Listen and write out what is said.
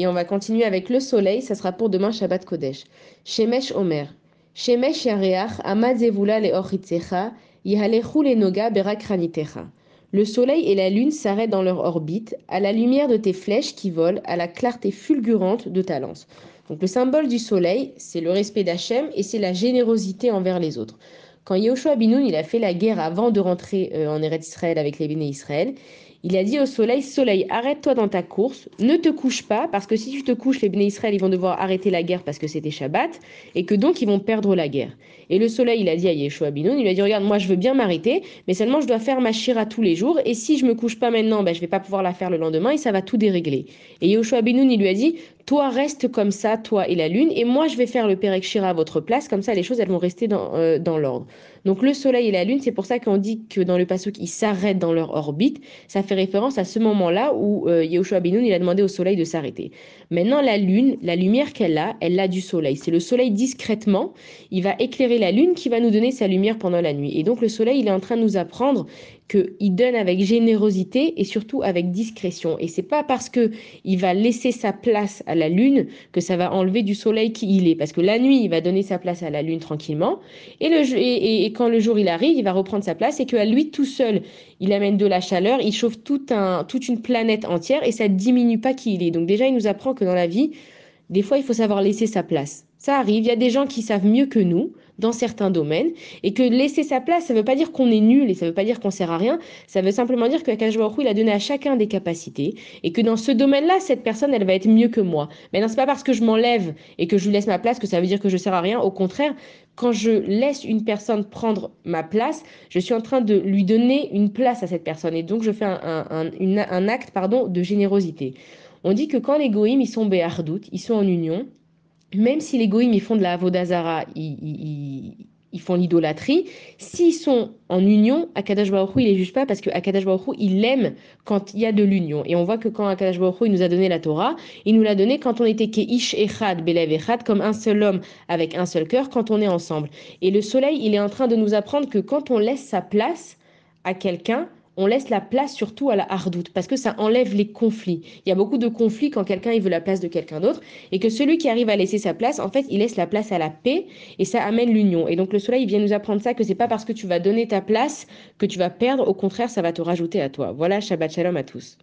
Et on va continuer avec le soleil, ça sera pour demain Shabbat Kodesh. Shemesh Omer. Shemesh Yareach, Amazevula le Orhitzecha, le Noga Berakranitecha. Le soleil et la lune s'arrêtent dans leur orbite, à la lumière de tes flèches qui volent, à la clarté fulgurante de ta lance. Donc le symbole du soleil, c'est le respect d'Hachem et c'est la générosité envers les autres. Quand Yehoshua Binoun il a fait la guerre avant de rentrer euh, en Eretz Israël avec les béné Israël, il a dit au soleil, soleil, arrête-toi dans ta course, ne te couche pas, parce que si tu te couches, les Bné ils vont devoir arrêter la guerre parce que c'était Shabbat, et que donc ils vont perdre la guerre. Et le soleil, il a dit à Yeshua Binoun, il lui a dit, regarde, moi je veux bien m'arrêter, mais seulement je dois faire ma shira tous les jours, et si je me couche pas maintenant, ben, je vais pas pouvoir la faire le lendemain, et ça va tout dérégler. Et Yeshua Binoun, il lui a dit, toi reste comme ça, toi et la lune, et moi je vais faire le Perek Shira à votre place, comme ça les choses, elles vont rester dans, euh, dans l'ordre. Donc le Soleil et la Lune, c'est pour ça qu'on dit que dans le Passouk, ils s'arrêtent dans leur orbite. Ça fait référence à ce moment-là où euh, Yehoshua ben il a demandé au Soleil de s'arrêter. Maintenant, la Lune, la lumière qu'elle a, elle l'a du Soleil. C'est le Soleil discrètement, il va éclairer la Lune qui va nous donner sa lumière pendant la nuit. Et donc le Soleil, il est en train de nous apprendre qu'il donne avec générosité et surtout avec discrétion. Et c'est pas parce que il va laisser sa place à la lune que ça va enlever du soleil qui il est. Parce que la nuit, il va donner sa place à la lune tranquillement. Et, le, et, et quand le jour il arrive, il va reprendre sa place et qu'à lui tout seul, il amène de la chaleur, il chauffe un, toute une planète entière et ça ne diminue pas qui il est. Donc déjà, il nous apprend que dans la vie, des fois, il faut savoir laisser sa place. Ça arrive, il y a des gens qui savent mieux que nous dans certains domaines, et que laisser sa place, ça ne veut pas dire qu'on est nul et ça ne veut pas dire qu'on sert à rien, ça veut simplement dire que Akashbaoru, il a donné à chacun des capacités, et que dans ce domaine-là, cette personne, elle va être mieux que moi. Mais non, c'est pas parce que je m'enlève et que je lui laisse ma place que ça veut dire que je ne sers à rien, au contraire, quand je laisse une personne prendre ma place, je suis en train de lui donner une place à cette personne, et donc je fais un, acte de générosité. On dit que quand les goïms ils sont béardout, ils sont en union, même si les goïms font de la avodazara, ils, font l'idolâtrie, s'ils sont en union, Akadash Baruch Hu, il les juge pas parce que Akadash Baruch il aime quand il y a de l'union. Et on voit que quand Akadash Baruch il nous a donné la Torah, il nous l'a donné quand on était Keish Echad, Belev Echad, comme un seul homme avec un seul cœur, quand on est ensemble. Et le soleil, il est en train de nous apprendre que quand on laisse sa place à quelqu'un, on laisse la place surtout à la hardoute parce que ça enlève les conflits. Il y a beaucoup de conflits quand quelqu'un il veut la place de quelqu'un d'autre et que celui qui arrive à laisser sa place, en fait, il laisse la place à la paix et ça amène l'union. Et donc le soleil vient nous apprendre ça que c'est pas parce que tu vas donner ta place que tu vas perdre, au contraire, ça va te rajouter à toi. Voilà, Shabbat Shalom à tous.